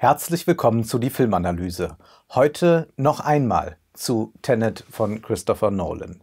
Herzlich willkommen zu die Filmanalyse. Heute noch einmal zu Tenet von Christopher Nolan.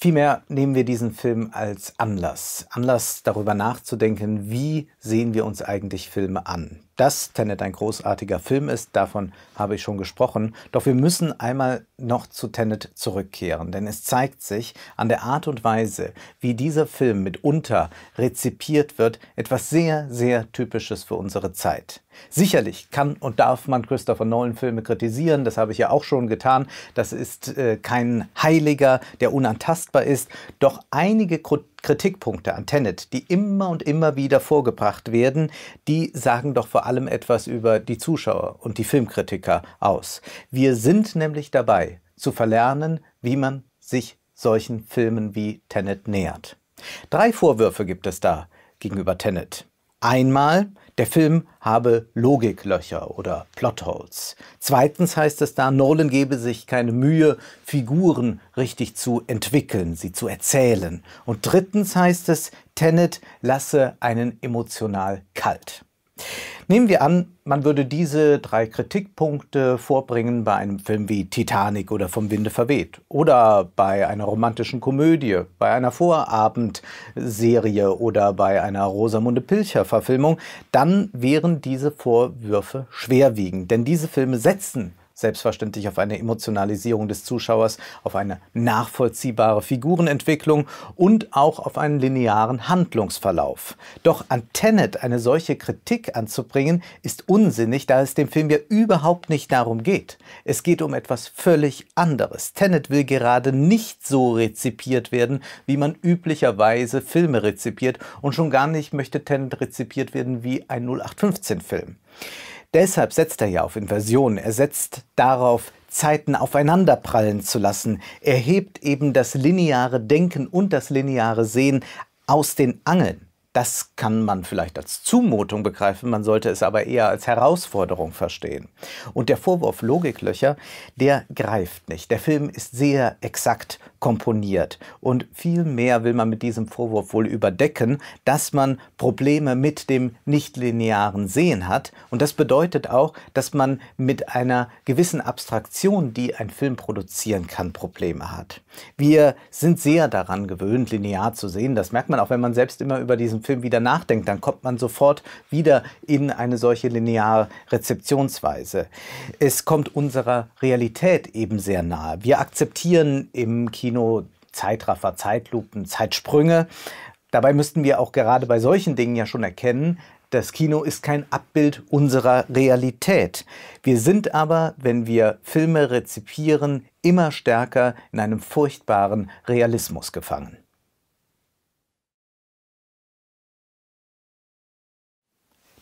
Vielmehr nehmen wir diesen Film als Anlass. Anlass darüber nachzudenken, wie sehen wir uns eigentlich Filme an? dass Tenet ein großartiger Film ist, davon habe ich schon gesprochen. Doch wir müssen einmal noch zu Tenet zurückkehren, denn es zeigt sich an der Art und Weise, wie dieser Film mitunter rezipiert wird, etwas sehr, sehr Typisches für unsere Zeit. Sicherlich kann und darf man Christopher Nolan Filme kritisieren, das habe ich ja auch schon getan. Das ist äh, kein Heiliger, der unantastbar ist. Doch einige Kritik Kritikpunkte an Tenet, die immer und immer wieder vorgebracht werden, die sagen doch vor allem etwas über die Zuschauer und die Filmkritiker aus. Wir sind nämlich dabei, zu verlernen, wie man sich solchen Filmen wie Tenet nähert. Drei Vorwürfe gibt es da gegenüber Tenet. Einmal, der Film habe Logiklöcher oder Plotholes. Zweitens heißt es da, Nolan gebe sich keine Mühe, Figuren richtig zu entwickeln, sie zu erzählen. Und drittens heißt es, Tennet lasse einen emotional kalt. Nehmen wir an, man würde diese drei Kritikpunkte vorbringen bei einem Film wie Titanic oder Vom Winde verweht oder bei einer romantischen Komödie, bei einer Vorabendserie oder bei einer Rosamunde Pilcher-Verfilmung, dann wären diese Vorwürfe schwerwiegend, denn diese Filme setzen selbstverständlich auf eine Emotionalisierung des Zuschauers, auf eine nachvollziehbare Figurenentwicklung und auch auf einen linearen Handlungsverlauf. Doch an Tenet eine solche Kritik anzubringen, ist unsinnig, da es dem Film ja überhaupt nicht darum geht. Es geht um etwas völlig anderes. Tenet will gerade nicht so rezipiert werden, wie man üblicherweise Filme rezipiert und schon gar nicht möchte Tenet rezipiert werden wie ein 0815-Film. Deshalb setzt er ja auf Inversion. Er setzt darauf, Zeiten aufeinanderprallen zu lassen. Er hebt eben das lineare Denken und das lineare Sehen aus den Angeln. Das kann man vielleicht als Zumutung begreifen, man sollte es aber eher als Herausforderung verstehen. Und der Vorwurf Logiklöcher, der greift nicht. Der Film ist sehr exakt komponiert und viel mehr will man mit diesem Vorwurf wohl überdecken, dass man Probleme mit dem nichtlinearen Sehen hat und das bedeutet auch, dass man mit einer gewissen Abstraktion, die ein Film produzieren kann, Probleme hat. Wir sind sehr daran gewöhnt, linear zu sehen. Das merkt man auch, wenn man selbst immer über diesen Film wieder nachdenkt, dann kommt man sofort wieder in eine solche lineare Rezeptionsweise. Es kommt unserer Realität eben sehr nahe. Wir akzeptieren im Kino Zeitraffer, Zeitlupen, Zeitsprünge. Dabei müssten wir auch gerade bei solchen Dingen ja schon erkennen, das Kino ist kein Abbild unserer Realität. Wir sind aber, wenn wir Filme rezipieren, immer stärker in einem furchtbaren Realismus gefangen.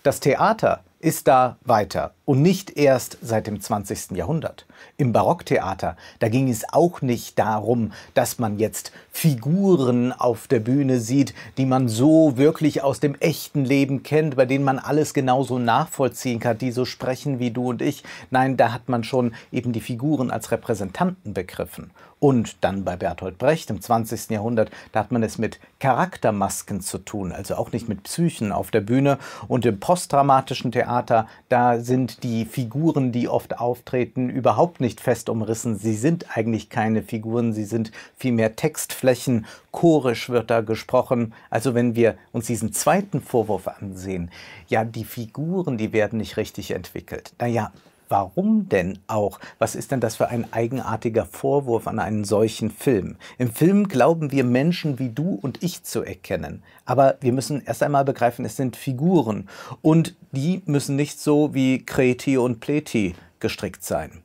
Das Theater ist da weiter und nicht erst seit dem 20. Jahrhundert. Im Barocktheater, da ging es auch nicht darum, dass man jetzt Figuren auf der Bühne sieht, die man so wirklich aus dem echten Leben kennt, bei denen man alles genauso nachvollziehen kann, die so sprechen wie du und ich. Nein, da hat man schon eben die Figuren als Repräsentanten begriffen. Und dann bei Bertolt Brecht im 20. Jahrhundert, da hat man es mit Charaktermasken zu tun, also auch nicht mit Psychen auf der Bühne und im postdramatischen Theater Theater, da sind die Figuren, die oft auftreten, überhaupt nicht fest umrissen. Sie sind eigentlich keine Figuren, sie sind vielmehr Textflächen, chorisch wird da gesprochen. Also wenn wir uns diesen zweiten Vorwurf ansehen, ja, die Figuren, die werden nicht richtig entwickelt. Naja, Warum denn auch? Was ist denn das für ein eigenartiger Vorwurf an einen solchen Film? Im Film glauben wir Menschen wie du und ich zu erkennen. Aber wir müssen erst einmal begreifen, es sind Figuren. Und die müssen nicht so wie Kreti und Pleti gestrickt sein.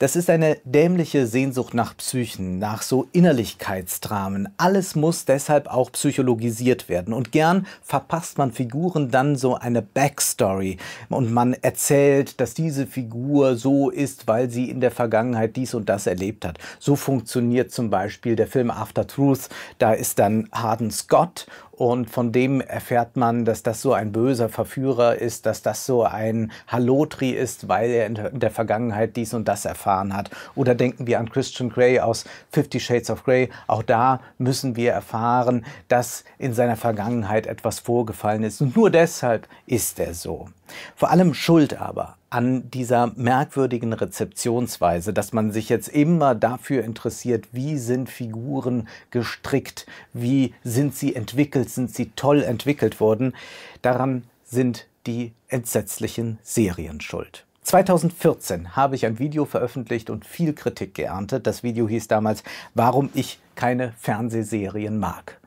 Das ist eine dämliche Sehnsucht nach Psychen, nach so Innerlichkeitsdramen. Alles muss deshalb auch psychologisiert werden. Und gern verpasst man Figuren dann so eine Backstory. Und man erzählt, dass diese Figur so ist, weil sie in der Vergangenheit dies und das erlebt hat. So funktioniert zum Beispiel der Film After Truth. Da ist dann Harden Scott und von dem erfährt man, dass das so ein böser Verführer ist, dass das so ein Halotri ist, weil er in der Vergangenheit dies und das erfahren erfahren hat. Oder denken wir an Christian Grey aus Fifty Shades of Grey. Auch da müssen wir erfahren, dass in seiner Vergangenheit etwas vorgefallen ist. Und nur deshalb ist er so. Vor allem Schuld aber an dieser merkwürdigen Rezeptionsweise, dass man sich jetzt immer dafür interessiert, wie sind Figuren gestrickt, wie sind sie entwickelt, sind sie toll entwickelt worden, daran sind die entsetzlichen Serien schuld. 2014 habe ich ein Video veröffentlicht und viel Kritik geerntet. Das Video hieß damals, warum ich keine Fernsehserien mag.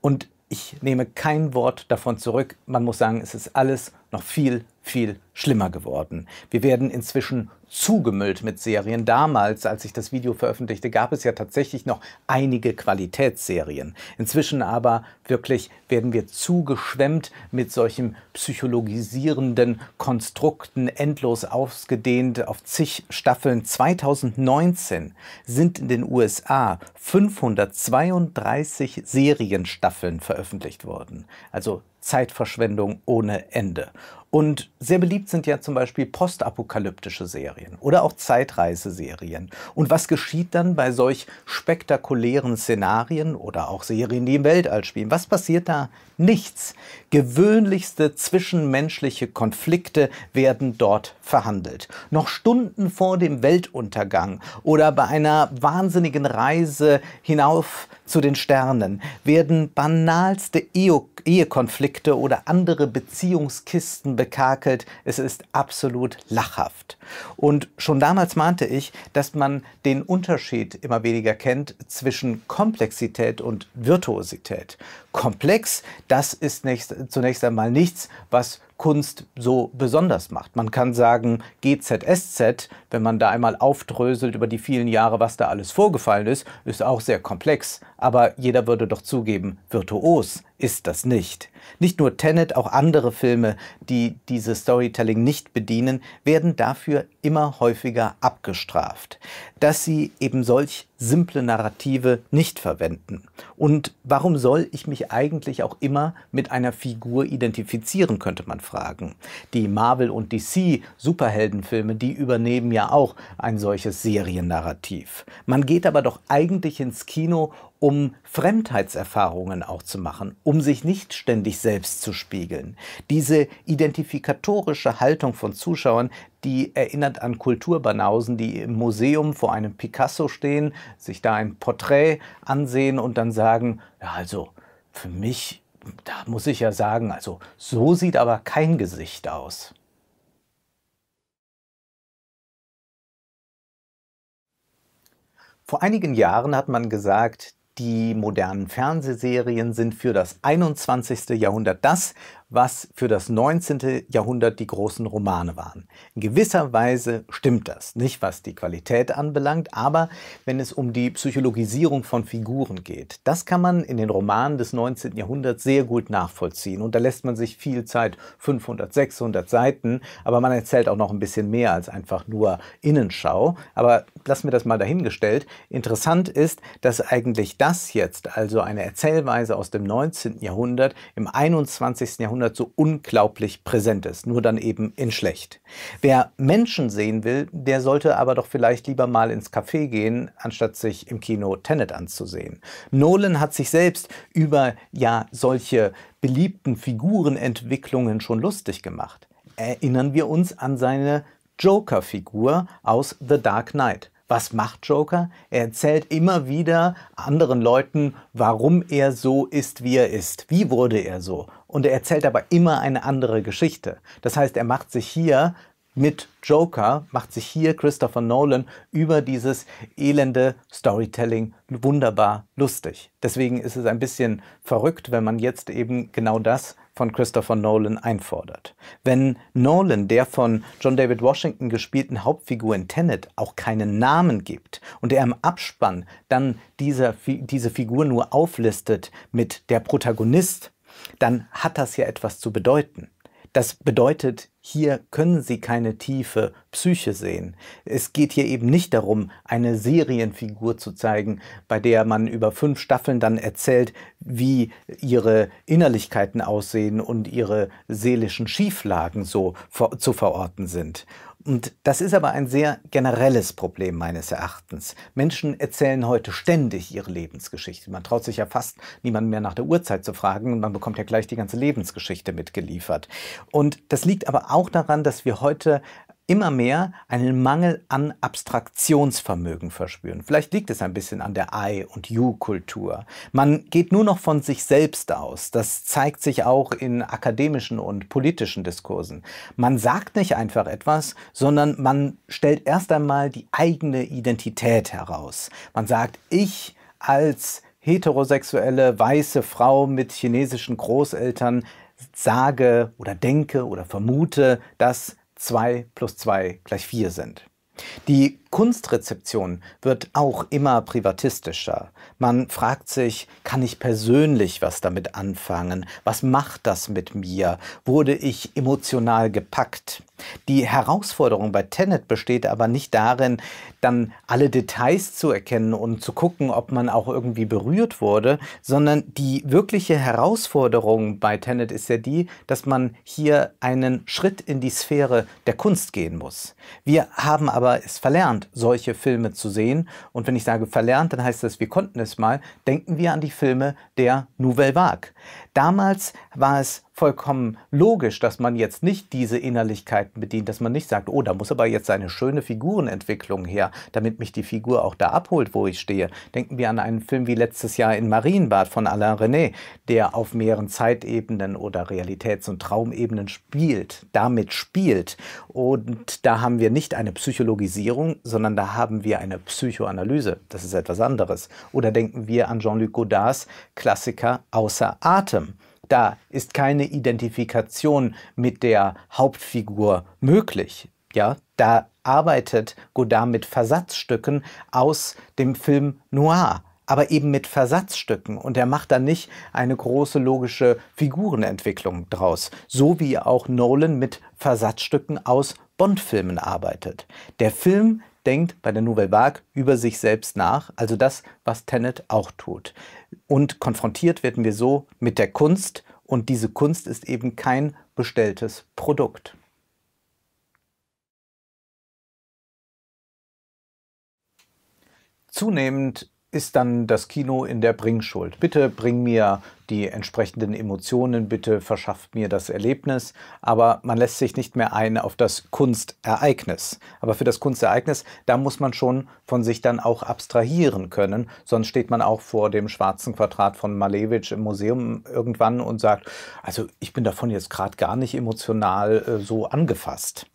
Und ich nehme kein Wort davon zurück. Man muss sagen, es ist alles noch viel, viel schlimmer geworden. Wir werden inzwischen zugemüllt mit Serien. Damals, als ich das Video veröffentlichte, gab es ja tatsächlich noch einige Qualitätsserien. Inzwischen aber wirklich werden wir zugeschwemmt mit solchen psychologisierenden Konstrukten, endlos ausgedehnt auf zig Staffeln. 2019 sind in den USA 532 Serienstaffeln veröffentlicht worden. Also Zeitverschwendung ohne Ende. Und sehr beliebt beliebt sind ja zum Beispiel postapokalyptische Serien oder auch Zeitreiseserien. Und was geschieht dann bei solch spektakulären Szenarien oder auch Serien, die im Weltall spielen? Was passiert da? Nichts. Gewöhnlichste zwischenmenschliche Konflikte werden dort verhandelt. Noch Stunden vor dem Weltuntergang oder bei einer wahnsinnigen Reise hinauf zu den Sternen werden banalste Ehekonflikte oder andere Beziehungskisten bekakelt. Es ist absolut lachhaft. Und schon damals mahnte ich, dass man den Unterschied immer weniger kennt zwischen Komplexität und Virtuosität. Komplex, das ist nächst, zunächst einmal nichts, was Kunst so besonders macht. Man kann sagen, GZSZ, wenn man da einmal aufdröselt über die vielen Jahre, was da alles vorgefallen ist, ist auch sehr komplex. Aber jeder würde doch zugeben, virtuos ist das nicht. Nicht nur Tenet, auch andere Filme, die dieses Storytelling nicht bedienen, werden dafür immer häufiger abgestraft, dass sie eben solch simple Narrative nicht verwenden. Und warum soll ich mich eigentlich auch immer mit einer Figur identifizieren, könnte man fragen. Die Marvel- und DC-Superheldenfilme, die übernehmen ja auch ein solches Seriennarrativ. Man geht aber doch eigentlich ins Kino, um Fremdheitserfahrungen auch zu machen, um sich nicht ständig selbst zu spiegeln. Diese identifikatorische Haltung von Zuschauern, die erinnert an Kulturbanausen, die im Museum vor einem Picasso stehen, sich da ein Porträt ansehen und dann sagen, ja also für mich, da muss ich ja sagen, also so sieht aber kein Gesicht aus. Vor einigen Jahren hat man gesagt, die modernen Fernsehserien sind für das 21. Jahrhundert das, was für das 19. Jahrhundert die großen Romane waren. In gewisser Weise stimmt das, nicht was die Qualität anbelangt, aber wenn es um die Psychologisierung von Figuren geht. Das kann man in den Romanen des 19. Jahrhunderts sehr gut nachvollziehen und da lässt man sich viel Zeit, 500, 600 Seiten, aber man erzählt auch noch ein bisschen mehr als einfach nur Innenschau. Aber lassen wir das mal dahingestellt. Interessant ist, dass eigentlich das jetzt, also eine Erzählweise aus dem 19. Jahrhundert, im 21. Jahrhundert Jahrhundert so unglaublich präsent ist, nur dann eben in schlecht. Wer Menschen sehen will, der sollte aber doch vielleicht lieber mal ins Café gehen, anstatt sich im Kino Tenet anzusehen. Nolan hat sich selbst über ja solche beliebten Figurenentwicklungen schon lustig gemacht. Erinnern wir uns an seine Joker-Figur aus The Dark Knight. Was macht Joker? Er erzählt immer wieder anderen Leuten, warum er so ist, wie er ist. Wie wurde er so? und er erzählt aber immer eine andere Geschichte. Das heißt, er macht sich hier mit Joker macht sich hier Christopher Nolan über dieses elende Storytelling wunderbar lustig. Deswegen ist es ein bisschen verrückt, wenn man jetzt eben genau das von Christopher Nolan einfordert. Wenn Nolan der von John David Washington gespielten Hauptfigur in Tenet auch keinen Namen gibt und er im Abspann dann dieser, diese Figur nur auflistet mit der Protagonist dann hat das ja etwas zu bedeuten. Das bedeutet, hier können Sie keine tiefe Psyche sehen. Es geht hier eben nicht darum, eine Serienfigur zu zeigen, bei der man über fünf Staffeln dann erzählt, wie ihre Innerlichkeiten aussehen und ihre seelischen Schieflagen so zu verorten sind. Und das ist aber ein sehr generelles Problem meines Erachtens. Menschen erzählen heute ständig ihre Lebensgeschichte. Man traut sich ja fast niemanden mehr nach der Uhrzeit zu fragen und man bekommt ja gleich die ganze Lebensgeschichte mitgeliefert. Und das liegt aber auch daran, dass wir heute immer mehr einen Mangel an Abstraktionsvermögen verspüren. Vielleicht liegt es ein bisschen an der I- und You-Kultur. Man geht nur noch von sich selbst aus. Das zeigt sich auch in akademischen und politischen Diskursen. Man sagt nicht einfach etwas, sondern man stellt erst einmal die eigene Identität heraus. Man sagt, ich als heterosexuelle weiße Frau mit chinesischen Großeltern sage oder denke oder vermute, dass 2 plus 2 gleich 4 sind. Die Kunstrezeption wird auch immer privatistischer. Man fragt sich, kann ich persönlich was damit anfangen? Was macht das mit mir? Wurde ich emotional gepackt? Die Herausforderung bei Tenet besteht aber nicht darin, dann alle Details zu erkennen und zu gucken, ob man auch irgendwie berührt wurde, sondern die wirkliche Herausforderung bei Tenet ist ja die, dass man hier einen Schritt in die Sphäre der Kunst gehen muss. Wir haben aber es verlernt verlernt, solche Filme zu sehen. Und wenn ich sage verlernt, dann heißt das, wir konnten es mal. Denken wir an die Filme der Nouvelle Vague. Damals war es vollkommen logisch, dass man jetzt nicht diese Innerlichkeiten bedient, dass man nicht sagt, oh, da muss aber jetzt eine schöne Figurenentwicklung her, damit mich die Figur auch da abholt, wo ich stehe. Denken wir an einen Film wie letztes Jahr in Marienbad von Alain René, der auf mehreren Zeitebenen oder Realitäts- und Traumebenen spielt, damit spielt. Und da haben wir nicht eine Psychologisierung, sondern da haben wir eine Psychoanalyse. Das ist etwas anderes. Oder denken wir an Jean-Luc Godards Klassiker Außer Atem da ist keine Identifikation mit der Hauptfigur möglich. Ja, da arbeitet Godard mit Versatzstücken aus dem Film Noir, aber eben mit Versatzstücken. Und er macht da nicht eine große logische Figurenentwicklung draus, so wie auch Nolan mit Versatzstücken aus Bond-Filmen arbeitet. Der Film denkt bei der Nouvelle Vague über sich selbst nach, also das, was Tennet auch tut. Und konfrontiert werden wir so mit der Kunst und diese Kunst ist eben kein bestelltes Produkt. Zunehmend ist dann das Kino in der Bringschuld. Bitte bring mir die entsprechenden Emotionen, bitte verschafft mir das Erlebnis, aber man lässt sich nicht mehr ein auf das Kunstereignis. Aber für das Kunstereignis, da muss man schon von sich dann auch abstrahieren können, sonst steht man auch vor dem schwarzen Quadrat von Malevich im Museum irgendwann und sagt, also ich bin davon jetzt gerade gar nicht emotional äh, so angefasst.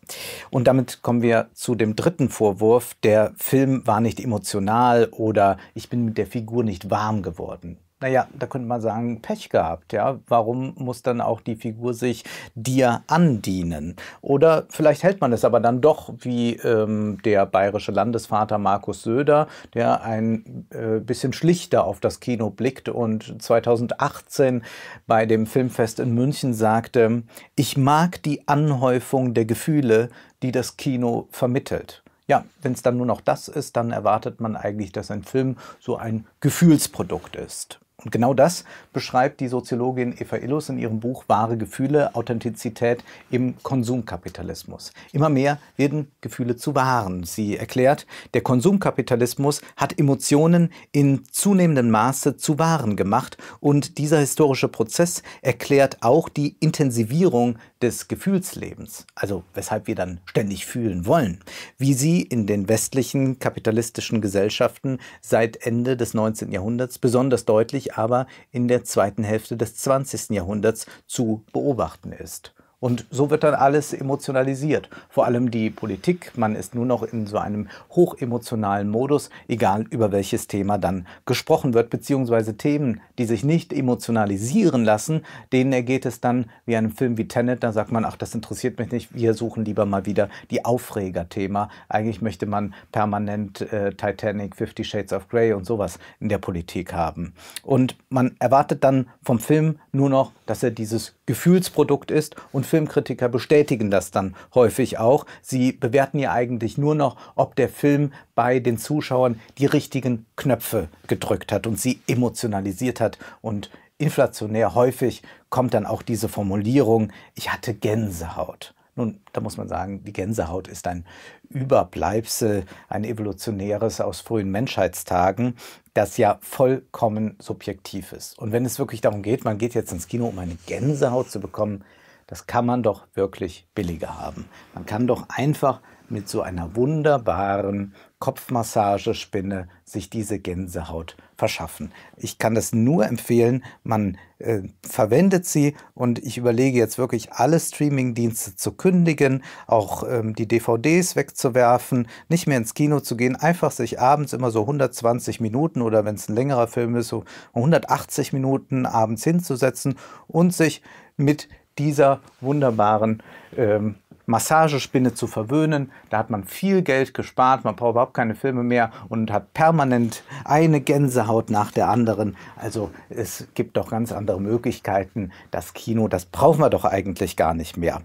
Und damit kommen wir zu dem dritten Vorwurf, der Film war nicht emotional oder ich bin mit der Figur nicht warm geworden. Naja, da könnte man sagen, Pech gehabt, ja. Warum muss dann auch die Figur sich dir andienen? Oder vielleicht hält man es aber dann doch wie ähm, der bayerische Landesvater Markus Söder, der ein äh, bisschen schlichter auf das Kino blickt und 2018 bei dem Filmfest in München sagte, ich mag die Anhäufung der Gefühle, die das Kino vermittelt. Ja, wenn es dann nur noch das ist, dann erwartet man eigentlich, dass ein Film so ein Gefühlsprodukt ist. Und genau das beschreibt die Soziologin Eva Illus in ihrem Buch Wahre Gefühle, Authentizität im Konsumkapitalismus. Immer mehr werden Gefühle zu Waren. Sie erklärt, der Konsumkapitalismus hat Emotionen in zunehmendem Maße zu Waren gemacht und dieser historische Prozess erklärt auch die Intensivierung des Gefühlslebens, also weshalb wir dann ständig fühlen wollen, wie sie in den westlichen kapitalistischen Gesellschaften seit Ende des 19. Jahrhunderts besonders deutlich aber in der zweiten Hälfte des 20. Jahrhunderts zu beobachten ist und so wird dann alles emotionalisiert. Vor allem die Politik. Man ist nur noch in so einem hochemotionalen Modus, egal über welches Thema dann gesprochen wird, beziehungsweise Themen, die sich nicht emotionalisieren lassen, denen ergeht es dann wie einem Film wie Tenet. Da sagt man, ach, das interessiert mich nicht. Wir suchen lieber mal wieder die Aufregerthema. Eigentlich möchte man permanent äh, Titanic, Fifty Shades of Grey und sowas in der Politik haben. Und man erwartet dann vom Film nur noch, dass er dieses Gefühlsprodukt ist und Filmkritiker bestätigen das dann häufig auch. Sie bewerten ja eigentlich nur noch, ob der Film bei den Zuschauern die richtigen Knöpfe gedrückt hat und sie emotionalisiert hat und inflationär häufig kommt dann auch diese Formulierung, ich hatte Gänsehaut. Nun, da muss man sagen, die Gänsehaut ist ein Überbleibsel, ein evolutionäres aus frühen Menschheitstagen, das ja vollkommen subjektiv ist. Und wenn es wirklich darum geht, man geht jetzt ins Kino, um eine Gänsehaut zu bekommen, das kann man doch wirklich billiger haben. Man kann doch einfach mit so einer wunderbaren Kopfmassagespinne sich diese Gänsehaut verschaffen. Ich kann das nur empfehlen, man äh, verwendet sie und ich überlege jetzt wirklich alle Streamingdienste zu kündigen, auch ähm, die DVDs wegzuwerfen, nicht mehr ins Kino zu gehen, einfach sich abends immer so 120 Minuten oder wenn es ein längerer Film ist, so 180 Minuten abends hinzusetzen und sich mit dieser wunderbaren ähm, Massagespinne zu verwöhnen. Da hat man viel Geld gespart, man braucht überhaupt keine Filme mehr und hat permanent eine Gänsehaut nach der anderen. Also es gibt doch ganz andere Möglichkeiten. Das Kino, das brauchen wir doch eigentlich gar nicht mehr.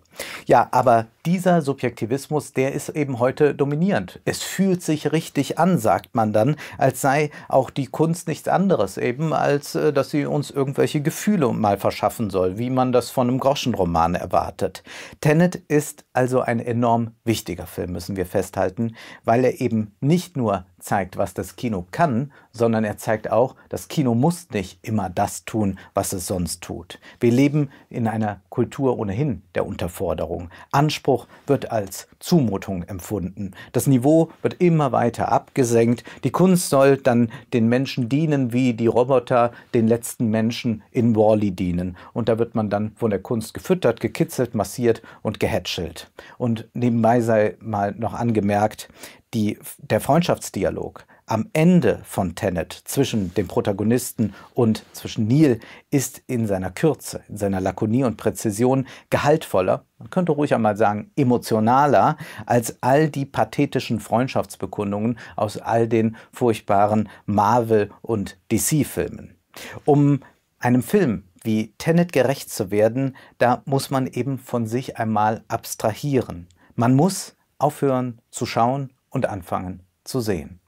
Ja, aber dieser Subjektivismus, der ist eben heute dominierend. Es fühlt sich richtig an, sagt man dann, als sei auch die Kunst nichts anderes eben, als äh, dass sie uns irgendwelche Gefühle mal verschaffen soll, wie man das von einem Groschenroman erwartet. Tennet ist also ein enorm wichtiger Film, müssen wir festhalten, weil er eben nicht nur zeigt, was das Kino kann, sondern er zeigt auch, das Kino muss nicht immer das tun, was es sonst tut. Wir leben in einer Kultur ohnehin der Unterforderung. Anspruch wird als Zumutung empfunden. Das Niveau wird immer weiter abgesenkt. Die Kunst soll dann den Menschen dienen, wie die Roboter den letzten Menschen in Wally -E dienen. Und da wird man dann von der Kunst gefüttert, gekitzelt, massiert und gehätschelt. Und nebenbei sei mal noch angemerkt, die, der Freundschaftsdialog am Ende von Tenet zwischen dem Protagonisten und zwischen Neil ist in seiner Kürze, in seiner Lakonie und Präzision gehaltvoller, man könnte ruhig einmal sagen emotionaler, als all die pathetischen Freundschaftsbekundungen aus all den furchtbaren Marvel- und DC-Filmen. Um einem Film wie Tenet gerecht zu werden, da muss man eben von sich einmal abstrahieren. Man muss aufhören zu schauen und anfangen zu sehen.